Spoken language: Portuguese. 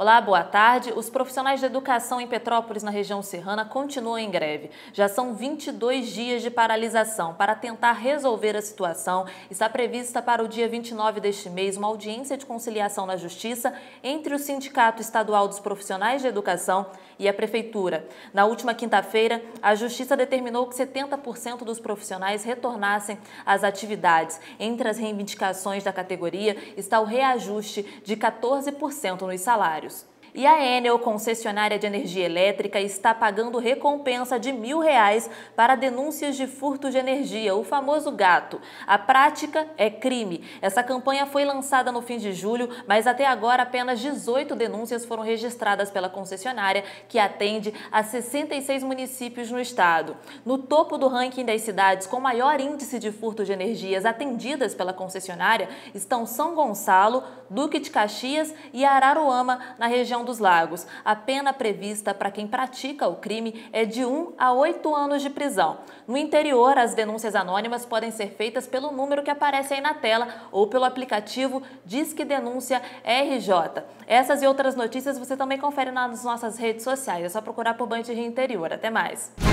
Olá, boa tarde. Os profissionais de educação em Petrópolis, na região serrana, continuam em greve. Já são 22 dias de paralisação. Para tentar resolver a situação, está prevista para o dia 29 deste mês uma audiência de conciliação na Justiça entre o Sindicato Estadual dos Profissionais de Educação e a Prefeitura. Na última quinta-feira, a Justiça determinou que 70% dos profissionais retornassem às atividades. Entre as reivindicações da categoria está o reajuste de 14% nos salários. E a Enel, concessionária de energia elétrica, está pagando recompensa de mil reais para denúncias de furto de energia, o famoso gato. A prática é crime. Essa campanha foi lançada no fim de julho, mas até agora apenas 18 denúncias foram registradas pela concessionária, que atende a 66 municípios no estado. No topo do ranking das cidades com maior índice de furto de energias atendidas pela concessionária estão São Gonçalo, Duque de Caxias e Araruama, na região região dos lagos. A pena prevista para quem pratica o crime é de 1 a 8 anos de prisão. No interior, as denúncias anônimas podem ser feitas pelo número que aparece aí na tela ou pelo aplicativo Disque Denúncia RJ. Essas e outras notícias você também confere nas nossas redes sociais. É só procurar por Band de Interior. Até mais!